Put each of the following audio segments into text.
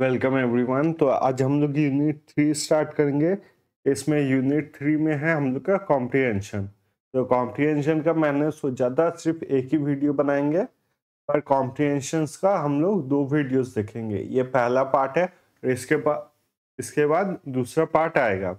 Welcome everyone तो आज हम लोग यूनिट थ्री स्टार्ट करेंगे इसमें यूनिट थ्री में है हम लोग का कॉम्प्रीहेंशन तो कॉम्प्रीहेंशन का मैंने सोचा ज़्यादा सिर्फ एक ही वीडियो बनाएंगे पर कॉम्प्रिहेंशन का हम लोग दो वीडियोस देखेंगे ये पहला पार्ट है और इसके बाद इसके बाद दूसरा पार्ट आएगा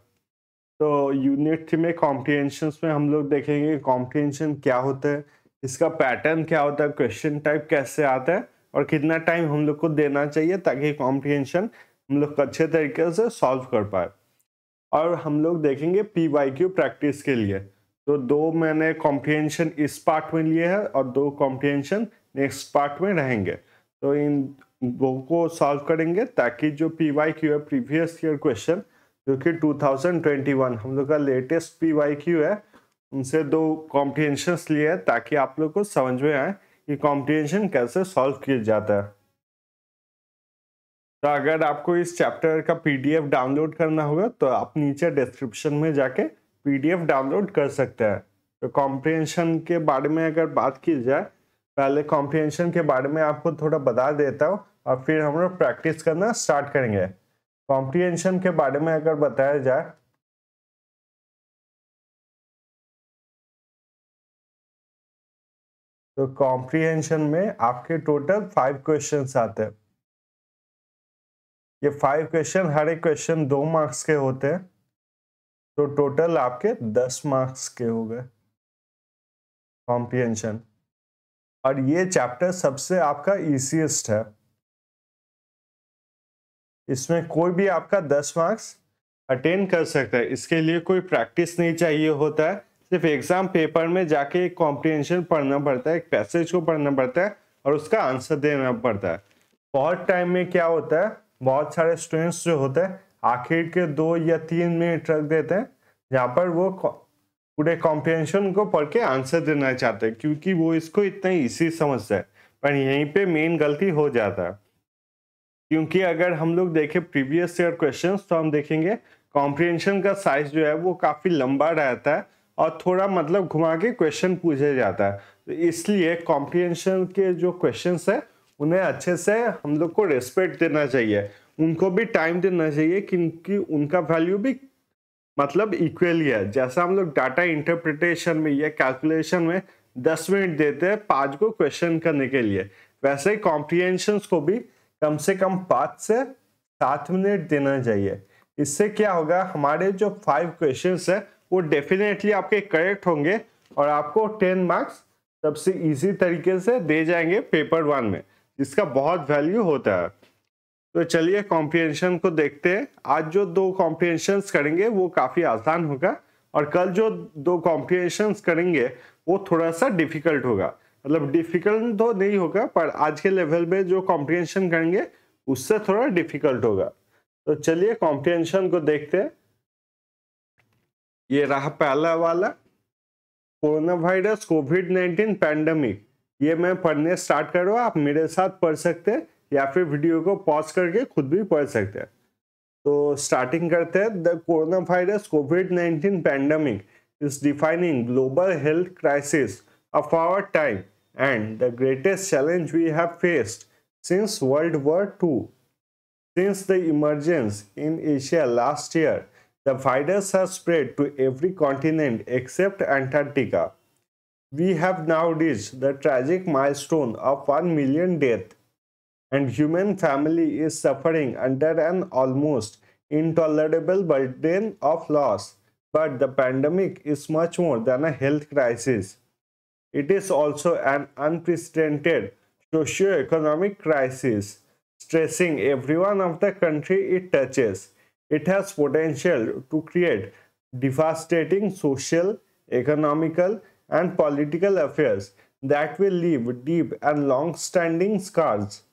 तो यूनिट थ्री में कॉम्प्रिहेंशन में हम लोग देखेंगे कॉम्प्रीहेंशन क्या होता है इसका पैटर्न क्या होता है क्वेश्चन टाइप कैसे आता है और कितना टाइम हम लोग को देना चाहिए ताकि कॉम्प्रिहेंशन हम लोग अच्छे तरीके से सॉल्व कर पाए और हम लोग देखेंगे पी वाई क्यू प्रैक्टिस के लिए तो दो मैंने कॉम्प्रिहेंशन इस पार्ट में लिए हैं और दो कॉम्प्रिहेंशन नेक्स्ट पार्ट में रहेंगे तो इन दो को सॉल्व करेंगे ताकि जो पी वाई क्यू है प्रीवियस ईयर क्वेश्चन जो कि 2021 हम लोग का लेटेस्ट पी वाई क्यू है उनसे दो कॉम्प्रिहेंशन लिए हैं ताकि आप लोग को समझ में आए कि कॉम्प्रिहेंशन कैसे सॉल्व किया जाता है तो अगर आपको इस चैप्टर का पीडीएफ डाउनलोड करना होगा तो आप नीचे डिस्क्रिप्शन में जाके पीडीएफ डाउनलोड कर सकते हैं तो कॉम्प्रिहेंशन के बारे में अगर बात की जाए पहले कॉम्प्रिहेंशन के बारे में आपको थोड़ा बता देता हूँ और फिर हम लोग प्रैक्टिस करना स्टार्ट करेंगे कॉम्प्रिहेंशन के बारे में अगर बताया जाए तो कॉम्प्रिहेंशन में आपके टोटल फाइव क्वेश्चन आते हैं ये फाइव क्वेश्चन हर एक क्वेश्चन दो मार्क्स के होते हैं तो टोटल आपके दस मार्क्स के हो गए कॉम्प्रिहेंशन और ये चैप्टर सबसे आपका ईजीएस्ट है इसमें कोई भी आपका दस मार्क्स अटेंड कर सकता है इसके लिए कोई प्रैक्टिस नहीं चाहिए होता है सिर्फ एग्जाम पेपर में जाके एक कॉम्प्रिहेंशन पढ़ना पड़ता है एक पैसेज को पढ़ना पड़ता है और उसका आंसर देना पड़ता है बहुत टाइम में क्या होता है बहुत सारे स्टूडेंट्स जो होते हैं आखिर के दो या तीन मिनट रख देते हैं जहाँ पर वो पूरे कॉम्प्रिहेंशन को पढ़ के आंसर देना चाहते हैं क्योंकि वो इसको इतना ईजी समझता है पर यहीं पर मेन गलती हो जाता है क्योंकि अगर हम लोग देखें प्रीवियस ईयर क्वेश्चन तो हम देखेंगे कॉम्प्रिहेंशन का साइज जो है वो काफ़ी लंबा रहता है और थोड़ा मतलब घुमा के क्वेश्चन पूछा जाता है तो इसलिए कॉम्प्रिहेंशन के जो क्वेश्चन है उन्हें अच्छे से हम लोग को रेस्पेक्ट देना चाहिए उनको भी टाइम देना चाहिए क्योंकि उनका वैल्यू भी मतलब इक्वल ही है जैसा हम लोग डाटा इंटरप्रिटेशन में या कैलकुलेशन में दस मिनट देते हैं पाँच को क्वेश्चन करने के लिए वैसे ही कॉम्प्रिहेंशन को भी कम से कम पाँच से सात मिनट देना चाहिए इससे क्या होगा हमारे जो फाइव क्वेश्चन है वो डेफिनेटली आपके करेक्ट होंगे और आपको टेन मार्क्स सबसे इजी तरीके से दे जाएंगे पेपर वन में इसका बहुत वैल्यू होता है तो चलिए कॉम्प्रिहेंशन को देखते हैं आज जो दो कॉम्प्रिहेंशन करेंगे वो काफ़ी आसान होगा और कल जो दो कॉम्प्रिहेंशन करेंगे वो थोड़ा सा डिफिकल्ट होगा मतलब डिफिकल्ट तो नहीं होगा पर आज के लेवल में जो कॉम्प्रिहेंशन करेंगे उससे थोड़ा डिफिकल्ट होगा तो चलिए कॉम्प्रिहेंशन को देखते हैं ये रहा पहला वाला corona virus COVID nineteen pandemic ये मैं पढ़ने स्टार्ट कर रहा हूँ आप मेरे साथ पढ़ सकते हैं या फिर वीडियो को पॉज करके खुद भी पढ़ सकते हैं तो स्टार्टिंग करते हैं the corona virus COVID nineteen pandemic is defining global health crisis of our time and the greatest challenge we have faced since World War two since the emergence in Asia last year The virus has spread to every continent except Antarctica. We have now reached the tragic milestone of 1 million deaths and human family is suffering under an almost intolerable burden of loss. But the pandemic is much more than a health crisis. It is also an unprecedented socio-economic crisis, stressing everyone of the country it touches. It has potential to create devastating social, economical, and political affairs that will leave deep and long-standing scars.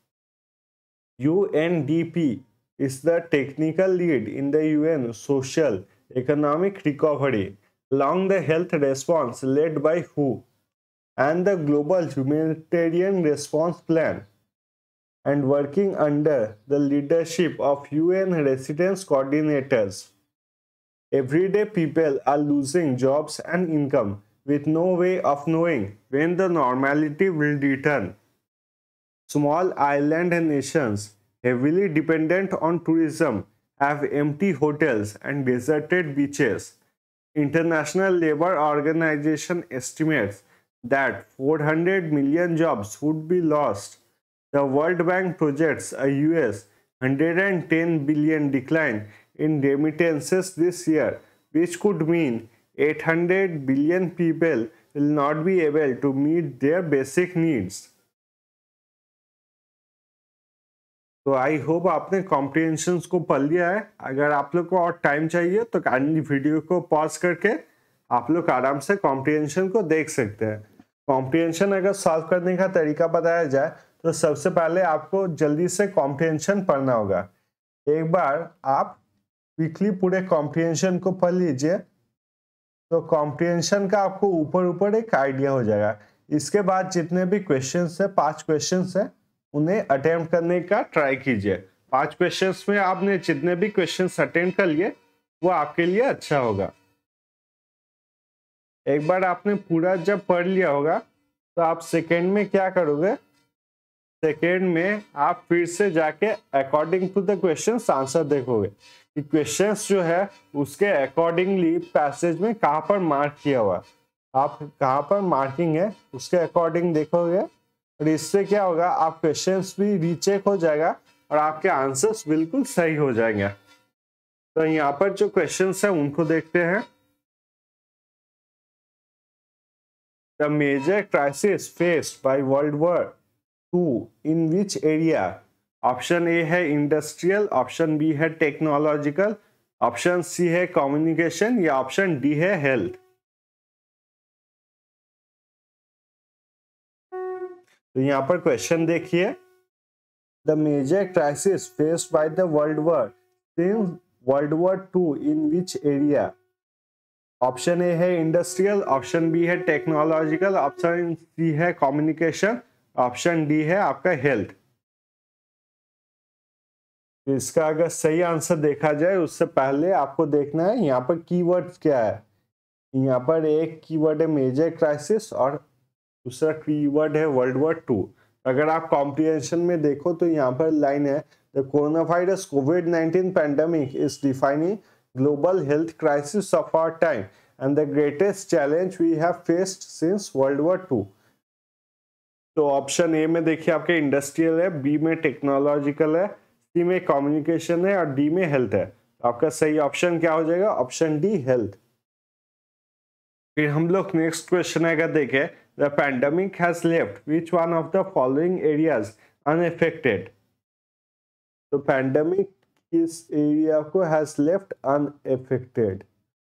UNDP is the technical lead in the UN social economic recovery along the health response led by WHO and the global humanitarian response plan and working under the leadership of UN residence coordinators. Everyday people are losing jobs and income with no way of knowing when the normality will return. Small island nations heavily dependent on tourism have empty hotels and deserted beaches. International Labour Organization estimates that 400 million jobs would be lost The World Bank projects a US 110 billion decline in remittances this year, which could mean 800 billion people will not be able to meet their basic needs. तो I hope आपने comprehension को पढ़ लिया है अगर आप लोग को और टाइम चाहिए तो काइंडली वीडियो को पॉज करके आप लोग आराम से कॉम्प्रिहेंशन को देख सकते हैं कॉम्प्रिहेंशन अगर सॉल्व करने का तरीका बताया जाए तो सबसे पहले आपको जल्दी से कॉम्प्रिहेंशन पढ़ना होगा एक बार आप क्विकली पूरे कॉम्प्रिहेंशन को पढ़ लीजिए तो कॉम्प्रिहेंशन का आपको ऊपर ऊपर एक आइडिया हो जाएगा इसके बाद जितने भी क्वेश्चन है पांच क्वेश्चन है उन्हें अटेम्प्ट करने का ट्राई कीजिए पांच क्वेश्चन में आपने जितने भी क्वेश्चन अटेम्प्ट कर लिए वो आपके लिए अच्छा होगा एक बार आपने पूरा जब पढ़ लिया होगा तो आप सेकेंड में क्या करोगे सेकेंड में आप फिर से जाके according to the question answer देखोगे कि क्वेश्चन जो है उसके अकॉर्डिंगली पैसेज में कहाँ पर मार्क किया हुआ आप कहाँ पर मार्किंग है उसके अकॉर्डिंग देखोगे और इससे क्या होगा आप क्वेश्चन भी रीचेक हो जाएगा और आपके आंसर्स बिल्कुल सही हो जाएंगे तो यहाँ पर जो क्वेश्चन है उनको देखते हैं the major crisis faced by world world two in which area option A है इंडस्ट्रियल ऑप्शन बी है टेक्नोलॉजिकल ऑप्शन सी है कम्युनिकेशन या ऑप्शन डी है हेल्थ तो यहां पर क्वेश्चन देखिए the major crisis faced by the World War since World War two in which area option A है इंडस्ट्रियल ऑप्शन बी है टेक्नोलॉजिकल ऑप्शन सी है कम्युनिकेशन ऑप्शन डी है आपका हेल्थ इसका अगर सही आंसर देखा जाए उससे पहले आपको देखना है यहाँ पर कीवर्ड क्या है यहाँ पर एक कीवर्ड है मेजर क्राइसिस और दूसरा कीवर्ड है वर्ल्ड वॉर टू अगर आप कॉम्प्रिहेंशन में देखो तो यहाँ पर लाइन है the corona virus COVID nineteen pandemic is defining global health crisis of our time and the greatest challenge we have faced since World War two तो ऑप्शन ए में देखिए आपके इंडस्ट्रियल है बी में टेक्नोलॉजिकल है सी में communication है और डी में हेल्थ है तो आपका सही ऑप्शन क्या हो जाएगा ऑप्शन डी हेल्थ फिर हम लोग नेक्स्ट क्वेश्चन है देखें the pandemic has left which one of the following areas unaffected तो पैंडमिक किस एरिया को हैज लेफ्ट अनएफेक्टेड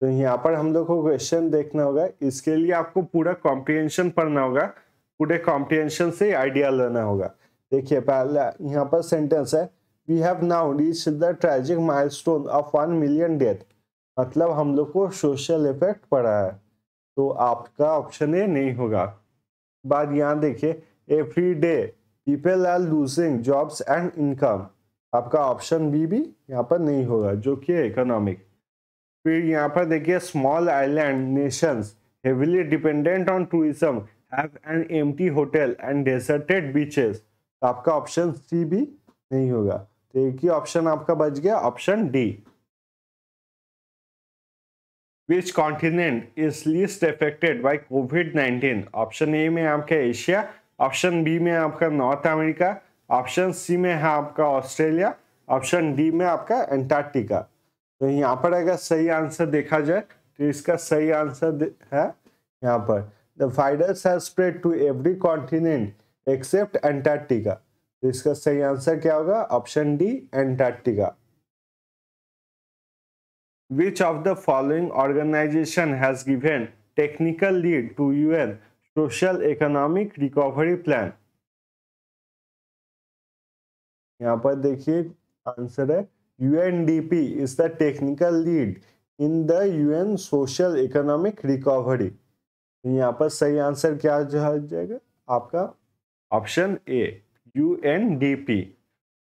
तो यहाँ पर हम लोग को क्वेश्चन देखना होगा इसके लिए आपको पूरा कॉम्प्रिहेंशन पढ़ना होगा पूरे कॉम्प्रिहेंशन से आइडिया लेना होगा देखिए पहला यहाँ पर सेंटेंस है we have now reach the tragic milestone of one million death मतलब हम लोग को सोशल इफेक्ट पड़ा है तो आपका ऑप्शन ए नहीं होगा बाद यहाँ देखिए every day people are losing jobs and income आपका ऑप्शन बी भी यहाँ पर नहीं होगा जो कि इकोनॉमिक फिर यहाँ पर देखिए small island nations heavily dependent on tourism have an empty hotel and deserted beaches तो आपका ऑप्शन सी भी नहीं होगा तो एक ही ऑप्शन आपका बच गया option D which continent is least affected by COVID nineteen option A में आपका एशिया ऑप्शन बी में आपका नॉर्थ अमेरिका ऑप्शन सी में है आपका ऑस्ट्रेलिया ऑप्शन डी में आपका एंटार्क्टिका तो यहाँ पर अगर सही आंसर देखा जाए तो इसका सही आंसर है यहाँ पर the virus has spread to every continent except antarctica तो इसका सही आंसर क्या होगा option D Antarctica which of the following organisation has given technical lead to UN social economic recovery plan यहां पर देखिए आंसर है UNDP is the technical lead in the an social economic recovery यहाँ पर सही answer क्या जाएगा आपका option A U N D P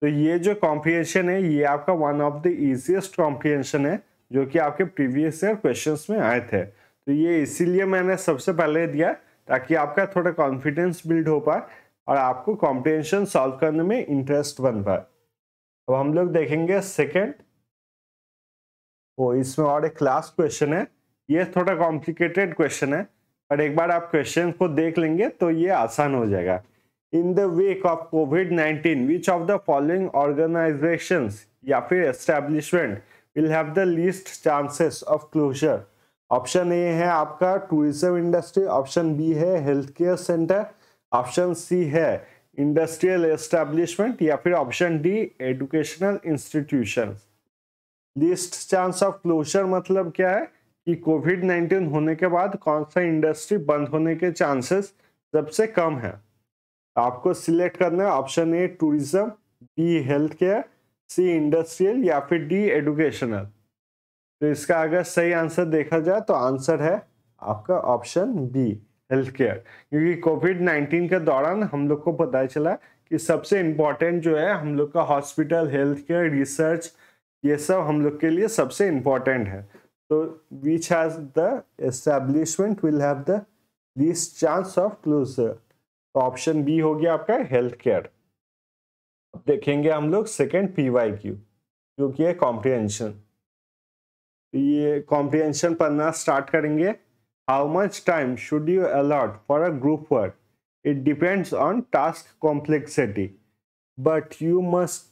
तो ये जो कॉम्प्रिहेंशन है ये आपका one of the easiest comprehension है जो कि आपके प्रीवियस ईयर क्वेश्चंस में आए थे तो ये इसीलिए मैंने सबसे पहले दिया ताकि आपका थोड़ा कॉन्फिडेंस बिल्ड हो पाए और आपको कॉम्प्रिहेंशन सॉल्व करने में इंटरेस्ट बन पाए अब हम लोग देखेंगे सेकेंड वो इसमें और एक क्लास क्वेश्चन है ये थोड़ा कॉम्प्लिकेटेड क्वेश्चन है और एक बार आप क्वेश्चन को देख लेंगे तो ये आसान हो जाएगा in the wake of COVID 19 which of the following organisation या फिर establishment will have the least chances of closure option A है आपका टूरिज्म इंडस्ट्री ऑप्शन बी है health care centre option C है इंडस्ट्रियल एस्टेब्लिशमेंट या फिर option D educational institution least chance of closure मतलब क्या है कि कोविड 19 होने के बाद कौन सा इंडस्ट्री बंद होने के चांसेस सबसे कम है आपको सिलेक्ट करना है option A tourism B health care C industrial या फिर डी एडुकेशनल तो इसका अगर सही आंसर देखा जाए तो आंसर है आपका ऑप्शन बी हेल्थ केयर क्योंकि कोविड 19 के दौरान हम लोग को पता चला कि सबसे इम्पोर्टेंट जो है हम लोग का हॉस्पिटल हेल्थ केयर रिसर्च ये सब हम लोग के लिए सबसे इम्पोर्टेंट है So which has the establishment will have the least chance of closure. तो ऑप्शन बी हो गया आपका हेल्थ केयर अब देखेंगे हम लोग सेकेंड पी वाई क्यू क्योंकि है कॉम्प्रिहेंशन तो ये कॉम्प्रिहेंशन पढ़ना स्टार्ट करेंगे how much time should you allot for a group work it depends on task complexity but you must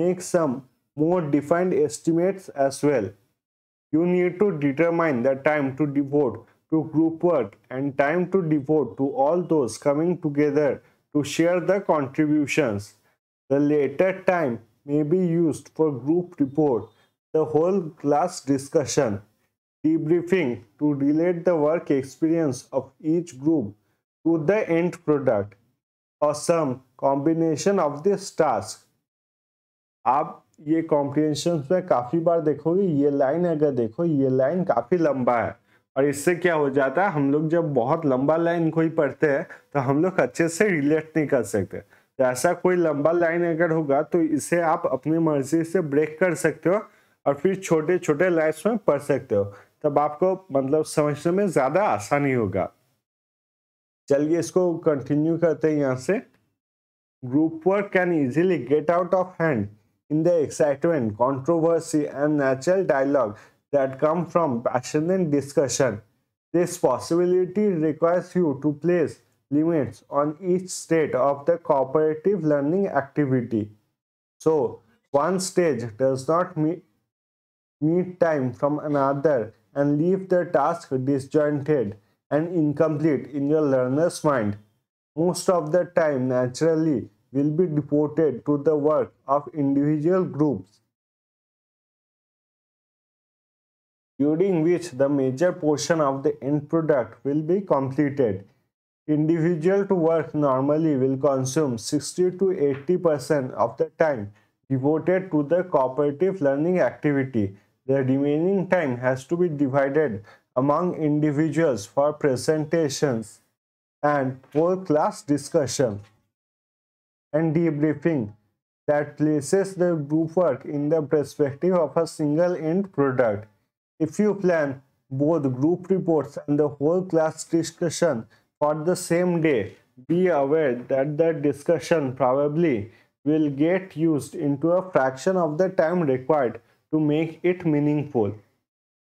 make some more defined estimates as well you need to determine the time to devote to group work and time to devote to all those coming together to share the contributions. The later time may be used for group report, the whole class discussion, debriefing to relate the work experience of each group to the end product or some combination of this task. ये comprehension में काफ़ी बार देखोगे ये line अगर देखो ये line काफ़ी लंबा है और इससे क्या हो जाता है हम लोग जब बहुत लंबा लाइन कोई पढ़ते हैं तो हम लोग अच्छे से रिलेट नहीं कर सकते तो ऐसा कोई लंबा लाइन अगर होगा तो इसे आप अपनी मर्जी से ब्रेक कर सकते हो और फिर छोटे छोटे लाइन्स में पढ़ सकते हो तब आपको मतलब समझने में ज़्यादा आसानी होगा चलिए इसको कंटिन्यू करते हैं यहाँ से group work can easily get out of hand in the excitement, controversy, and natural dialogue that come from passionate discussion. This possibility requires you to place limits on each state of the cooperative learning activity. So, one stage does not meet, meet time from another and leave the task disjointed and incomplete in your learner's mind. Most of the time, naturally, will be devoted to the work of individual groups during which the major portion of the end product will be completed. Individual to work normally will consume 60 to 80% of the time devoted to the cooperative learning activity. The remaining time has to be divided among individuals for presentations and whole class discussion and debriefing that places the group work in the perspective of a single end product. If you plan both group reports and the whole class discussion for the same day, be aware that the discussion probably will get used into a fraction of the time required to make it meaningful.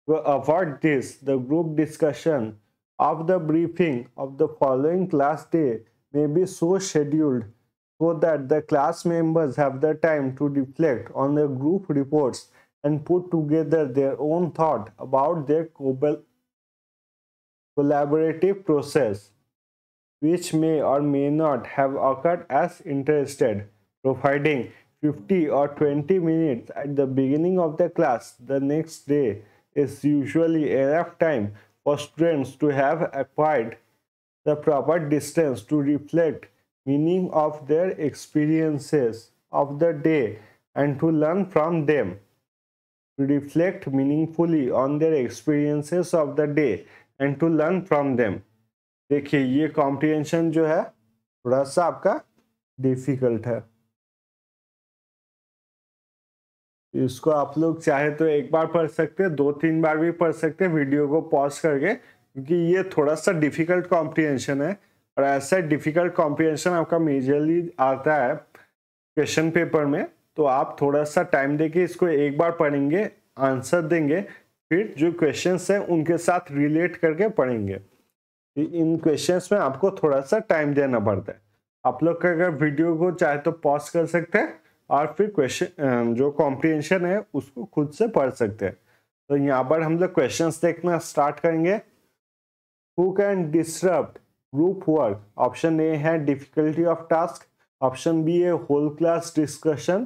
To avoid this, the group discussion of the briefing of the following class day may be so scheduled so that the class members have the time to reflect on the group reports and put together their own thought about their collaborative process, which may or may not have occurred as interested, providing 50 or 20 minutes at the beginning of the class the next day is usually enough time for students to have acquired the proper distance to reflect meaning of their experiences of the day and to learn from them. To reflect meaningfully on their experiences of the day and to learn from them. देखिए ये comprehension जो है थोड़ा सा आपका difficult है इसको आप लोग चाहे तो एक बार पढ़ सकते हैं दो तीन बार भी पढ़ सकते हैं वीडियो को पॉज करके क्योंकि ये थोड़ा सा डिफिकल्ट कॉम्प्रिहेंशन है और ऐसा डिफिकल्ट कॉम्प्रिहेंशन आपका मेजरली आता है क्वेश्चन पेपर में तो आप थोड़ा सा टाइम दे के इसको एक बार पढ़ेंगे आंसर देंगे फिर जो क्वेश्चन हैं उनके साथ रिलेट करके पढ़ेंगे इन क्वेश्चन में आपको थोड़ा सा टाइम देना पड़ता है आप लोग का अगर वीडियो को चाहे तो पॉज कर सकते हैं और फिर क्वेश्चन जो कॉम्प्रिहेंशन है उसको खुद से पढ़ सकते हैं तो यहाँ पर हम लोग क्वेश्चन देखना स्टार्ट करेंगे who can disturb group work option A है difficulty of task option B है whole class discussion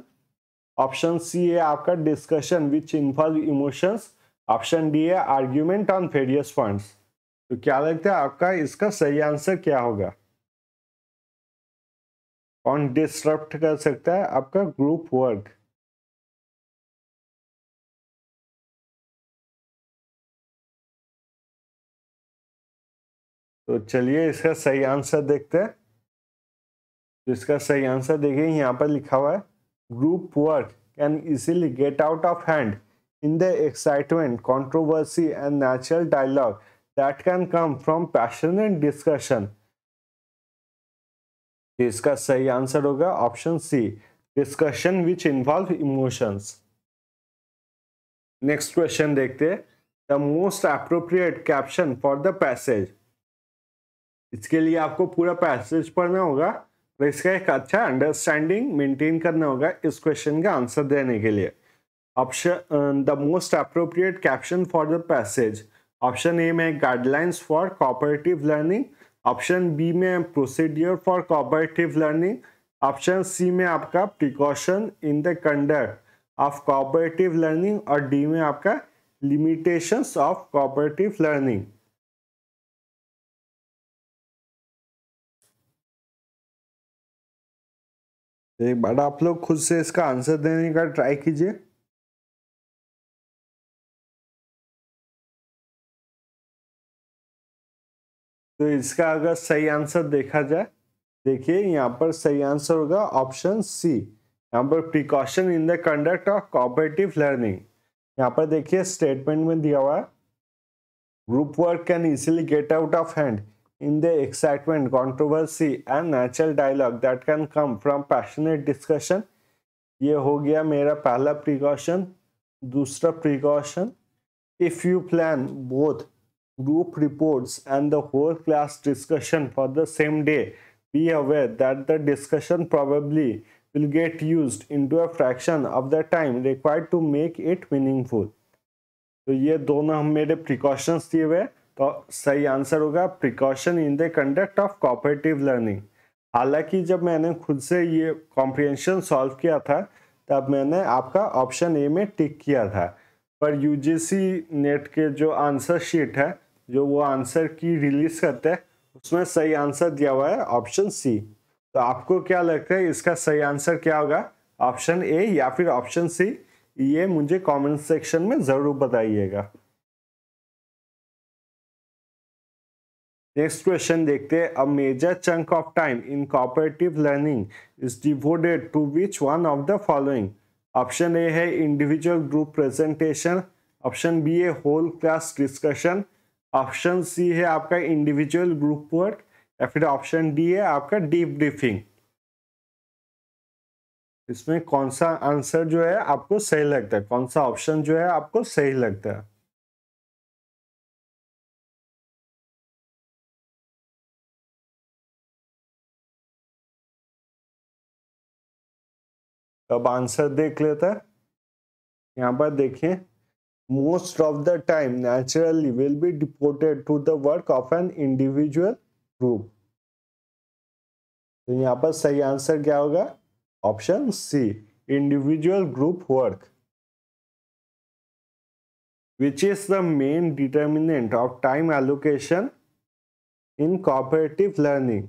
option C है आपका discussion which involve emotions option D है आर्ग्यूमेंट ऑन फेरियस पॉइंट्स तो क्या लगता है आपका इसका सही आंसर क्या होगा कौन डिस्टर्ब कर सकता है आपका ग्रुप वर्क तो चलिए इसका सही आंसर देखते हैं तो इसका सही आंसर देखिए यहाँ पर लिखा हुआ है group work can easily get out of hand in the excitement controversy and natural dialogue that can come from passion and discussion इसका सही आंसर होगा option C discussion which involve emotions next question देखते हैं the most appropriate caption for the passage इसके लिए आपको पूरा passage पढ़ना होगा और इसका एक अच्छा अंडरस्टैंडिंग मेंटेन करना होगा इस क्वेश्चन का आंसर देने के लिए option the most appropriate caption for the passage option A में guidelines for cooperative learning option B में procedure for cooperative learning option C में आपका precaution in the conduct of cooperative learning और D में आपका लिमिटेशंस ऑफ कॉपरेटिव लर्निंग एक बार आप लोग खुद से इसका आंसर देने का ट्राई कीजिए तो इसका अगर सही आंसर देखा जाए देखिए यहाँ पर सही आंसर होगा ऑप्शन सी यहाँ पर precaution in the conduct of cooperative learning यहाँ पर देखिए स्टेटमेंट में दिया हुआ है group work can easily get out of hand in the excitement, controversy and natural dialogue that can come from passionate discussion. ये हो गया मेरा पहला precaution. दूसरा precaution. If you plan both group reports and the whole class discussion for the same day, be aware that the discussion probably will get used into a fraction of the time required to make it meaningful. तो ये दोनों हम मेरे precautions दिए हुए हैं तो सही आंसर होगा precaution in the conduct of cooperative learning हालांकि जब मैंने खुद से ये कॉम्प्रिहेंशन सॉल्व किया था तब मैंने आपका ऑप्शन ए में टिक किया था पर यूजीसी नेट के जो आंसर शीट है जो वो आंसर की रिलीज करते हैं उसमें सही आंसर दिया हुआ है ऑप्शन सी तो आपको क्या लगता है इसका सही आंसर क्या होगा ऑप्शन ए या फिर ऑप्शन सी ये मुझे कमेंट सेक्शन में ज़रूर बताइएगा नेक्स्ट क्वेश्चन देखते हैं a major chunk of time in cooperative learning is devoted to which one of the following option A है individual group presentation option B है whole class discussion option C है आपका individual group work या फिर option D है आपका deep briefing इसमें कौन सा आंसर जो है आपको सही लगता है कौन सा ऑप्शन जो है आपको सही लगता है अब आंसर देख लेते हैं यहाँ पर देखिए most of the time naturally will be deported to the work of an individual group तो यहाँ पर सही आंसर क्या होगा option C individual group work which is the main determinant of time allocation in cooperative learning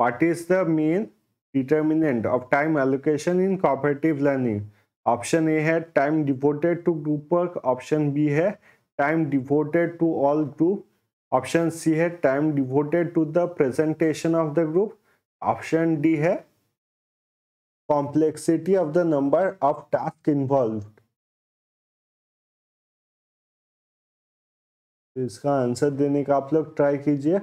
what is the main determinant of time allocation in cooperative learning option A है time devoted to group work option B है time devoted to all group option C है time devoted to the presentation of the group option D है complexity of the number of tasks involved तो इसका answer देने का आप लोग try कीजिए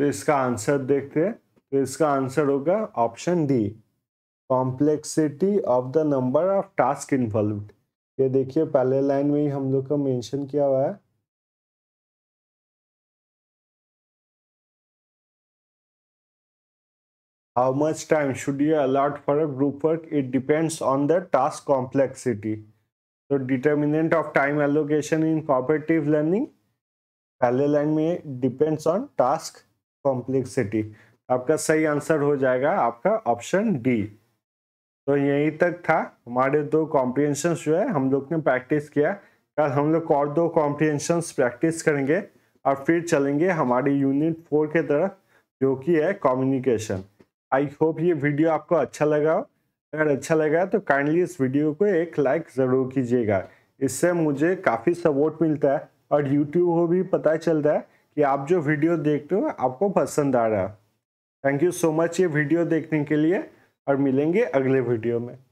तो इसका आंसर देखते हैं तो इसका आंसर होगा option D complexity of the number of task involve ये देखिए पहले लाइन में ही हम लोग का मेंशन किया हुआ है how much time should you allot for a group work it depends on the task complexity तो determinant of time allocation in cooperative learning पहले लाइन में डिपेंड्स ऑन टास्क कॉम्प्लेक्सिटी आपका सही आंसर हो जाएगा आपका ऑप्शन डी तो यहीं तक था हमारे दो कॉम्प्रिहेंशन जो है हम लोग ने प्रैक्टिस किया कल हम लोग और दो कॉम्प्रिहेंशन प्रैक्टिस करेंगे और फिर चलेंगे हमारी यूनिट फोर के तरफ जो कि है कम्युनिकेशन आई होप ये वीडियो आपको अच्छा लगा हो अगर अच्छा लगा तो काइंडली इस वीडियो को एक लाइक ज़रूर कीजिएगा इससे मुझे काफ़ी सपोर्ट मिलता है और यूट्यूब को भी पता चलता है कि आप जो वीडियो देखते हो आपको पसंद आ रहा थैंक यू सो मच ये वीडियो देखने के लिए और मिलेंगे अगले वीडियो में